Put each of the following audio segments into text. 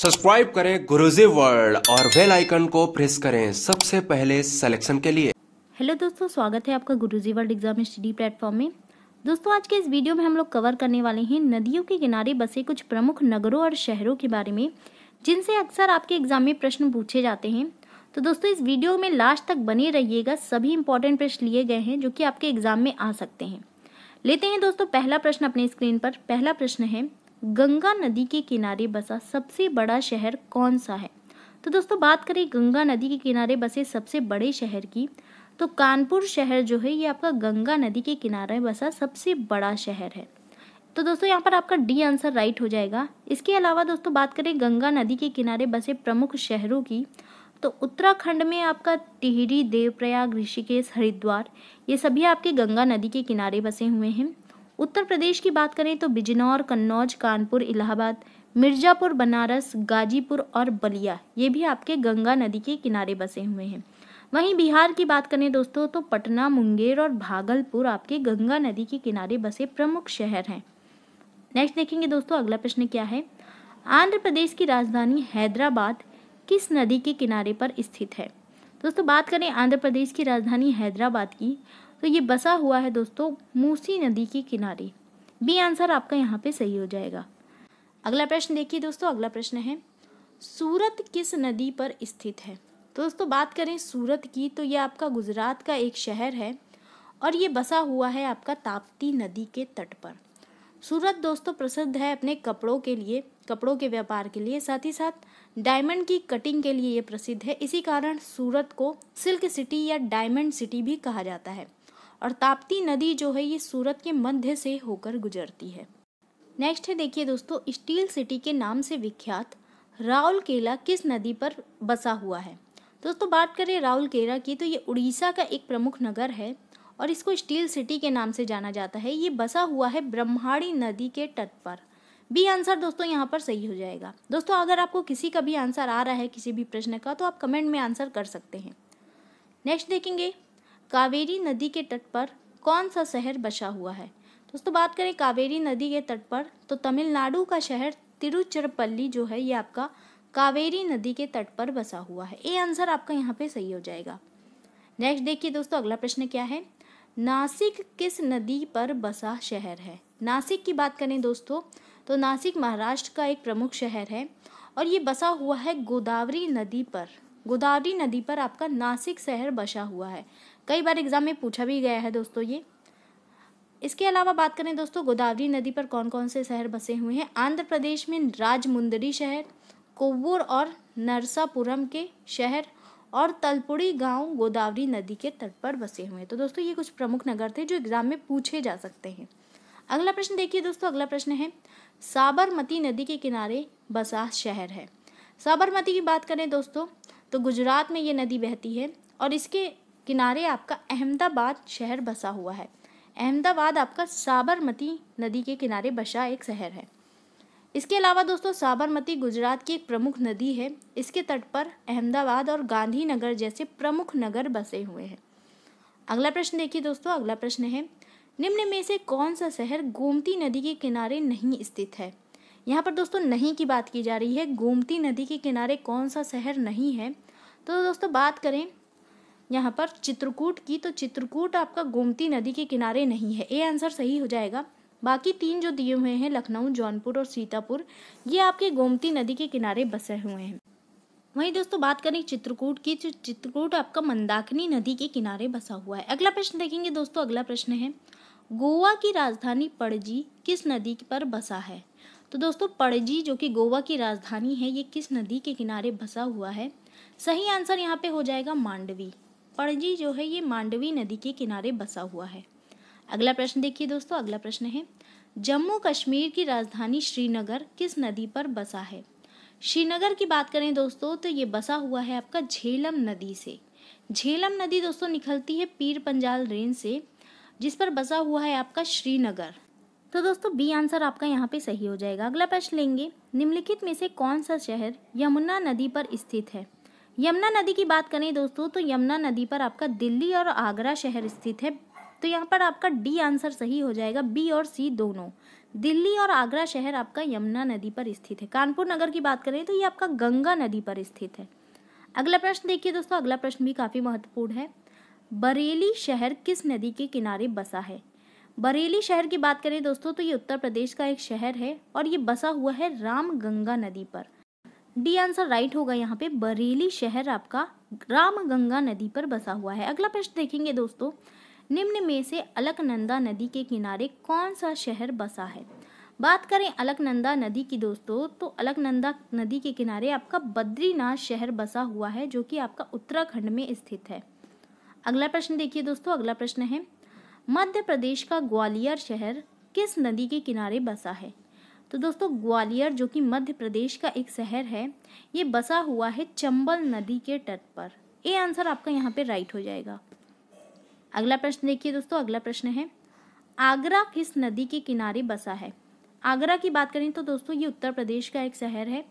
subscribe करें Guruji world और bell icon को प्रेस करें सबसे पहले सिलेक्शन के लिए हेलो दोस्तों स्वागत है आपका Guruji world exam study platform में दोस्तों आज के इस वीडियो में हम लोग कवर करने वाले हैं नदियों के किनारे बसे कुछ प्रमुख नगरों और शहरों के बारे में जिनसे अक्सर आपके एग्जाम में प्रश्न पूछे जाते हैं तो दोस्तों इस वीडियो में लास्ट तक बने रहिएगा सभी इंपॉर्टेंट प्रश्न लिए गए हैं जो कि आपके एग्जाम में आ सकते हैं लेते हैं दोस्तों पहला प्रश्न अपने स्क्रीन पर पहला प्रश्न है गंगा नदी के किनारे बसा सबसे बड़ा शहर कौन सा है तो दोस्तों बात करें गंगा नदी के किनारे बसे सबसे बड़े शहर की तो कानपुर शहर जो है ये आपका गंगा नदी के किनारे बसा सबसे बड़ा शहर है तो दोस्तों यहाँ पर आपका डी आंसर राइट हो जाएगा इसके अलावा दोस्तों बात करें गंगा नदी के किनारे बसे प्रमुख शहरों की तो उत्तराखंड में आपका टिहरी देवप्रयाग ऋषिकेश हरिद्वार ये सभी आपके गंगा नदी के किनारे बसे हुए हैं उत्तर प्रदेश की बात करें तो बिजनौर कन्नौज कानपुर इलाहाबाद मिर्ज़ापुर बनारस गाजीपुर और बलिया ये भी आपके गंगा नदी के किनारे बसे हुए हैं वहीं बिहार की बात करें दोस्तों तो पटना मुंगेर और भागलपुर आपके गंगा नदी के किनारे बसे प्रमुख शहर हैं नेक्स्ट देखेंगे दोस्तों अगला प्रश्न क्या है आंध्र प्रदेश की राजधानी हैदराबाद किस नदी के किनारे पर स्थित है दोस्तों बात करें आंध्र प्रदेश की राजधानी हैदराबाद की तो ये बसा हुआ है दोस्तों मूसी नदी के किनारे बी आंसर आपका यहाँ पे सही हो जाएगा अगला प्रश्न देखिए दोस्तों अगला प्रश्न है सूरत किस नदी पर स्थित है तो दोस्तों बात करें सूरत की तो ये आपका गुजरात का एक शहर है और ये बसा हुआ है आपका ताप्ती नदी के तट पर सूरत दोस्तों प्रसिद्ध है अपने कपड़ों के लिए कपड़ों के व्यापार के लिए साथ ही साथ डायमंड की कटिंग के लिए ये प्रसिद्ध है इसी कारण सूरत को सिल्क सिटी या डायमंड सिटी भी कहा जाता है और ताप्ती नदी जो है ये सूरत के मध्य से होकर गुजरती है नेक्स्ट है देखिए दोस्तों स्टील सिटी के नाम से विख्यात राउल केला किस नदी पर बसा हुआ है दोस्तों बात करें राउल केला की तो ये उड़ीसा का एक प्रमुख नगर है और इसको स्टील सिटी के नाम से जाना जाता है ये बसा हुआ है ब्रह्माड़ी नदी के तट पर बी आंसर दोस्तों यहाँ पर सही हो जाएगा दोस्तों अगर आपको किसी का भी आंसर आ रहा है किसी भी प्रश्न का तो आप कमेंट में आंसर कर सकते हैं नेक्स्ट देखेंगे कावेरी नदी के तट पर कौन सा शहर बसा हुआ है दोस्तों बात करें कावेरी नदी के तट पर तो तमिलनाडु का शहर तिरुचिरपल्ली जो है ये आपका कावेरी नदी के तट पर बसा हुआ है ए आंसर आपका यहाँ पे सही हो जाएगा नेक्स्ट देखिए दोस्तों अगला प्रश्न क्या है नासिक किस नदी पर बसा शहर है नासिक की बात करें दोस्तों तो नासिक महाराष्ट्र का एक प्रमुख शहर है और ये बसा हुआ है गोदावरी नदी पर गोदावरी नदी पर आपका नासिक शहर बसा हुआ है कई बार एग्ज़ाम में पूछा भी गया है दोस्तों ये इसके अलावा बात करें दोस्तों गोदावरी नदी पर कौन कौन से शहर बसे हुए हैं आंध्र प्रदेश में राजमुंदरी शहर कोवूर और नरसापुरम के शहर और तलपुड़ी गांव गोदावरी नदी के तट पर बसे हुए हैं तो दोस्तों ये कुछ प्रमुख नगर थे जो एग्जाम में पूछे जा सकते हैं अगला प्रश्न देखिए दोस्तों अगला प्रश्न है साबरमती नदी के किनारे बसा शहर है साबरमती की बात करें दोस्तों तो गुजरात में ये नदी बहती है और इसके किनारे आपका अहमदाबाद शहर बसा हुआ है अहमदाबाद आपका साबरमती नदी के किनारे बसा एक शहर है इसके अलावा दोस्तों साबरमती गुजरात की एक प्रमुख नदी है इसके तट पर अहमदाबाद और गांधीनगर जैसे प्रमुख नगर बसे हुए हैं अगला प्रश्न देखिए दोस्तों अगला प्रश्न है निम्न में से कौन सा शहर गोमती नदी के किनारे नहीं स्थित है यहाँ पर दोस्तों नहीं की बात की जा रही है गोमती नदी के किनारे कौन सा शहर नहीं है तो दोस्तों बात करें यहाँ पर चित्रकूट की तो चित्रकूट आपका गोमती नदी के किनारे नहीं है ए आंसर सही हो जाएगा बाकी तीन जो दिए हुए हैं लखनऊ जौनपुर और सीतापुर ये आपके गोमती नदी के किनारे बसे हुए हैं वहीं दोस्तों बात करें चित्रकूट की तो चित्रकूट आपका मंदाकिनी नदी के किनारे बसा हुआ है अगला प्रश्न देखेंगे दोस्तों अगला प्रश्न है गोवा की राजधानी पणजी किस नदी पर बसा है तो दोस्तों पणजी जो कि गोवा की राजधानी है ये किस नदी के किनारे बसा हुआ है सही आंसर यहाँ पे हो जाएगा मांडवी पणजी जो है ये मांडवी नदी के किनारे बसा हुआ है अगला प्रश्न देखिए दोस्तों अगला प्रश्न है जम्मू कश्मीर की राजधानी श्रीनगर किस नदी पर बसा है श्रीनगर की बात करें दोस्तों तो ये बसा हुआ है आपका झेलम नदी से झेलम नदी दोस्तों निकलती है पीर पंजाल रेंज से जिस पर बसा हुआ है आपका श्रीनगर तो दोस्तों बी आंसर आपका यहाँ पे सही हो जाएगा अगला प्रश्न लेंगे निम्नलिखित में से कौन सा शहर यमुना नदी पर स्थित है यमुना नदी की बात करें दोस्तों तो यमुना नदी पर आपका दिल्ली और आगरा शहर स्थित है तो यहाँ पर आपका डी आंसर सही हो जाएगा बी और सी दोनों दिल्ली और आगरा शहर आपका यमुना नदी पर स्थित है कानपुर नगर की बात करें तो ये आपका गंगा नदी पर स्थित है अगला प्रश्न देखिए दोस्तों अगला प्रश्न भी काफ़ी महत्वपूर्ण है बरेली शहर किस नदी के किनारे बसा है बरेली शहर की बात करें दोस्तों तो ये उत्तर प्रदेश का एक शहर है और ये बसा हुआ है राम गंगा नदी पर डी आंसर राइट होगा यहाँ पे बरेली शहर आपका राम गंगा नदी पर बसा हुआ है अगला प्रश्न देखेंगे दोस्तों निम्न में से अलकनंदा नदी के किनारे कौन सा शहर बसा है बात करें अलकनंदा नदी की दोस्तों तो अलकनंदा नदी के किनारे आपका बद्रीनाथ शहर बसा हुआ है जो कि आपका उत्तराखंड में स्थित है अगला प्रश्न देखिए दोस्तों अगला प्रश्न है मध्य प्रदेश का ग्वालियर शहर किस नदी के किनारे बसा है तो दोस्तों ग्वालियर जो कि मध्य प्रदेश का एक शहर है ये बसा हुआ है चंबल नदी के तट पर ए आंसर आपका यहाँ पे राइट हो जाएगा अगला प्रश्न देखिए दोस्तों अगला प्रश्न है आगरा किस नदी के किनारे बसा है आगरा की बात करें तो दोस्तों ये उत्तर प्रदेश का एक शहर है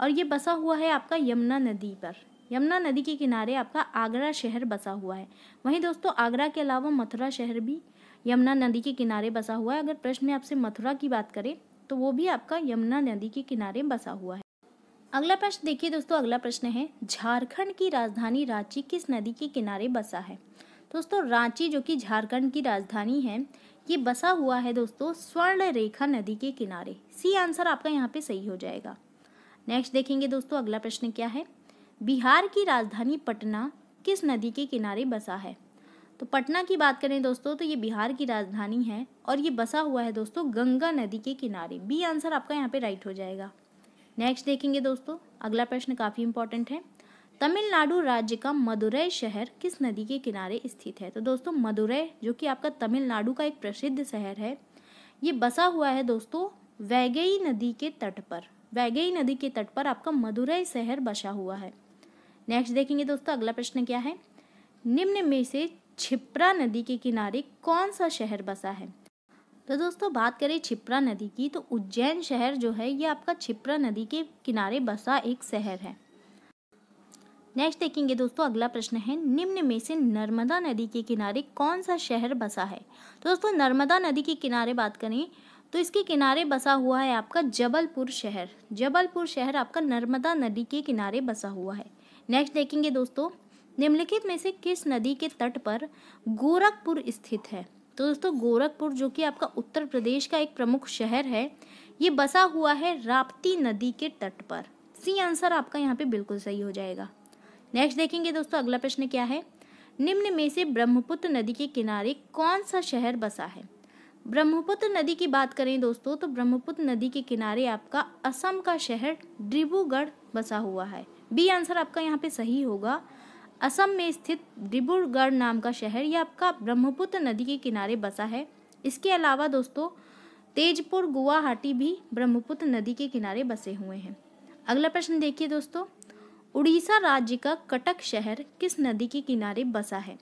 और ये बसा हुआ है आपका यमुना नदी पर यमुना नदी के किनारे आपका आगरा शहर बसा हुआ है वहीं दोस्तों आगरा के अलावा मथुरा शहर भी यमुना नदी के किनारे बसा हुआ है अगर प्रश्न में आपसे मथुरा की बात करें तो वो भी आपका यमुना नदी के किनारे बसा हुआ है अगला प्रश्न देखिए दोस्तों अगला प्रश्न है झारखंड की राजधानी रांची किस नदी के किनारे बसा है दोस्तों रांची जो कि झारखंड की राजधानी है ये बसा हुआ है दोस्तों स्वर्ण रेखा नदी के किनारे सी आंसर आपका यहाँ पे सही हो जाएगा नेक्स्ट देखेंगे दोस्तों अगला प्रश्न क्या है बिहार की राजधानी पटना किस नदी के किनारे बसा है तो पटना की बात करें दोस्तों तो ये बिहार की राजधानी है और ये बसा हुआ है दोस्तों गंगा नदी के किनारे बी आंसर आपका यहाँ पे राइट हो जाएगा नेक्स्ट देखेंगे दोस्तों अगला प्रश्न काफ़ी इंपॉर्टेंट है तमिलनाडु राज्य का मदुरै शहर किस नदी के किनारे स्थित है तो दोस्तों मदुरै जो कि आपका तमिलनाडु का एक प्रसिद्ध शहर है ये बसा हुआ है दोस्तों वैगई नदी के तट पर वैगई नदी के तट पर आपका मदुरै शहर बसा हुआ है नेक्स्ट देखेंगे दोस्तों अगला प्रश्न क्या है निम्न में से छिप्रा नदी के किनारे कौन सा शहर बसा है तो दोस्तों बात करें छिप्रा नदी की तो उज्जैन शहर जो है ये आपका छिप्रा नदी के किनारे बसा एक शहर है नेक्स्ट देखेंगे दोस्तों अगला प्रश्न है निम्न में से नर्मदा नदी के किनारे कौन सा शहर बसा है तो दोस्तों नर्मदा नदी के किनारे बात करें तो इसके किनारे बसा हुआ है आपका जबलपुर शहर जबलपुर शहर आपका नर्मदा नदी के किनारे बसा हुआ है नेक्स्ट देखेंगे दोस्तों निम्नलिखित में से किस नदी के तट पर गोरखपुर स्थित है तो दोस्तों गोरखपुर जो कि आपका उत्तर प्रदेश का एक प्रमुख शहर है ये बसा हुआ है राप्ती नदी के तट पर सी आंसर आपका यहाँ पे बिल्कुल सही हो जाएगा नेक्स्ट देखेंगे दोस्तों अगला प्रश्न क्या है निम्न में से ब्रह्मपुत्र नदी के किनारे कौन सा शहर बसा है ब्रह्मपुत्र नदी की बात करें दोस्तों तो ब्रह्मपुत्र नदी के किनारे आपका असम का शहर डिब्रूगढ़ बसा हुआ है बी आंसर आपका यहाँ पे सही होगा असम में स्थित डिब्रूगढ़ नाम का शहर यह आपका ब्रह्मपुत्र नदी के किनारे बसा है इसके अलावा दोस्तों तेजपुर गुवाहाटी भी ब्रह्मपुत्र नदी के किनारे बसे हुए हैं अगला प्रश्न देखिए दोस्तों उड़ीसा राज्य का कटक शहर किस नदी के किनारे बसा है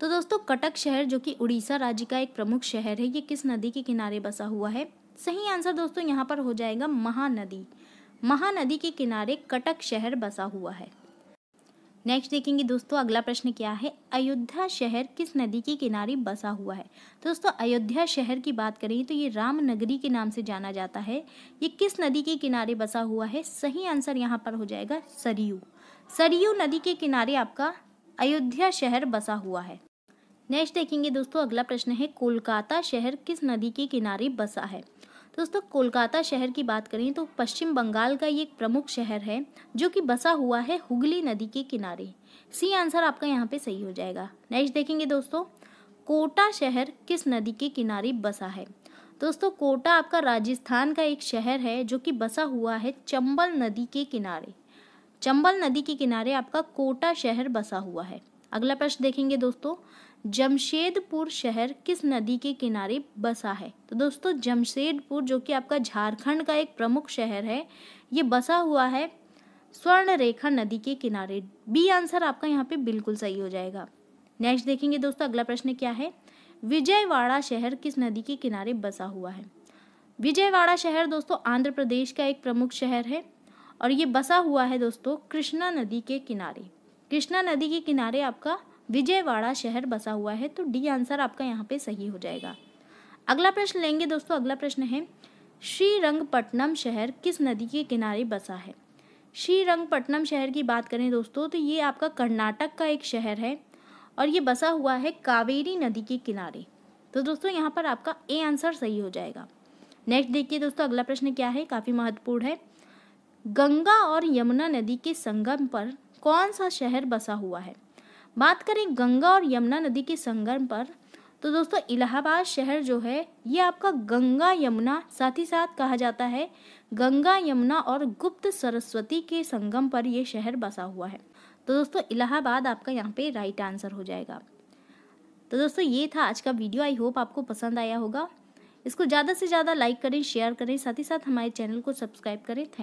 तो दोस्तों कटक शहर जो कि उड़ीसा राज्य का एक प्रमुख शहर है ये किस नदी के किनारे बसा हुआ है सही आंसर दोस्तों यहाँ पर हो जाएगा महानदी महानदी के किनारे कटक शहर बसा हुआ है नेक्स्ट देखेंगे दोस्तों अगला प्रश्न क्या है अयोध्या शहर किस नदी के किनारे बसा हुआ है तो दोस्तों अयोध्या शहर की बात करें तो ये राम नगरी के नाम से जाना जाता है ये किस नदी के किनारे बसा हुआ है सही आंसर यहाँ पर हो जाएगा सरयू सरयू नदी के किनारे आपका अयोध्या शहर बसा हुआ है नेक्स्ट देखेंगे दोस्तों अगला प्रश्न है कोलकाता शहर किस नदी के किनारे बसा है दोस्तों कोलकाता शहर की बात करें तो पश्चिम बंगाल का ये एक प्रमुख शहर है जो कि बसा हुआ है हुगली नदी के किनारे सी आंसर आपका यहाँ पे सही हो जाएगा नेक्स्ट देखेंगे दोस्तों कोटा शहर किस नदी के किनारे बसा है दोस्तों कोटा आपका राजस्थान का एक शहर है जो कि बसा हुआ है चंबल नदी के किनारे चंबल नदी के किनारे आपका कोटा शहर बसा हुआ है अगला प्रश्न देखेंगे दोस्तों जमशेदपुर शहर किस नदी के किनारे बसा है तो दोस्तों जमशेदपुर जो कि आपका झारखंड का एक प्रमुख शहर है ये बसा हुआ है स्वर्ण रेखा नदी के किनारे बी आंसर आपका यहाँ पे बिल्कुल सही हो जाएगा नेक्स्ट देखेंगे दोस्तों अगला प्रश्न क्या है विजयवाड़ा शहर किस नदी के किनारे बसा हुआ है विजयवाड़ा शहर दोस्तों आंध्र प्रदेश का एक प्रमुख शहर है और ये बसा हुआ है दोस्तों कृष्णा नदी के किनारे कृष्णा नदी के किनारे आपका विजयवाड़ा शहर बसा हुआ है तो डी आंसर आपका यहाँ पे सही हो जाएगा अगला प्रश्न लेंगे दोस्तों अगला प्रश्न है श्रीरंगपट्टनम शहर किस नदी के किनारे बसा है श्रीरंगपट्टनम शहर की बात करें दोस्तों तो ये आपका कर्नाटक का एक शहर है और ये बसा हुआ है कावेरी नदी के किनारे तो दोस्तों यहाँ पर आपका ए आंसर सही हो जाएगा नेक्स्ट देखिए दोस्तों अगला प्रश्न क्या है काफ़ी महत्वपूर्ण है गंगा और यमुना नदी के संगम पर कौन सा शहर बसा हुआ है बात करें गंगा और यमुना नदी के संगम पर तो दोस्तों इलाहाबाद शहर जो है ये आपका गंगा यमुना साथ ही साथ कहा जाता है गंगा यमुना और गुप्त सरस्वती के संगम पर यह शहर बसा हुआ है तो दोस्तों इलाहाबाद आपका यहाँ पे राइट आंसर हो जाएगा तो दोस्तों ये था आज का वीडियो आई होप आपको पसंद आया होगा इसको ज़्यादा से ज़्यादा लाइक करें शेयर करें साथ ही साथ हमारे चैनल को सब्सक्राइब करें थैंक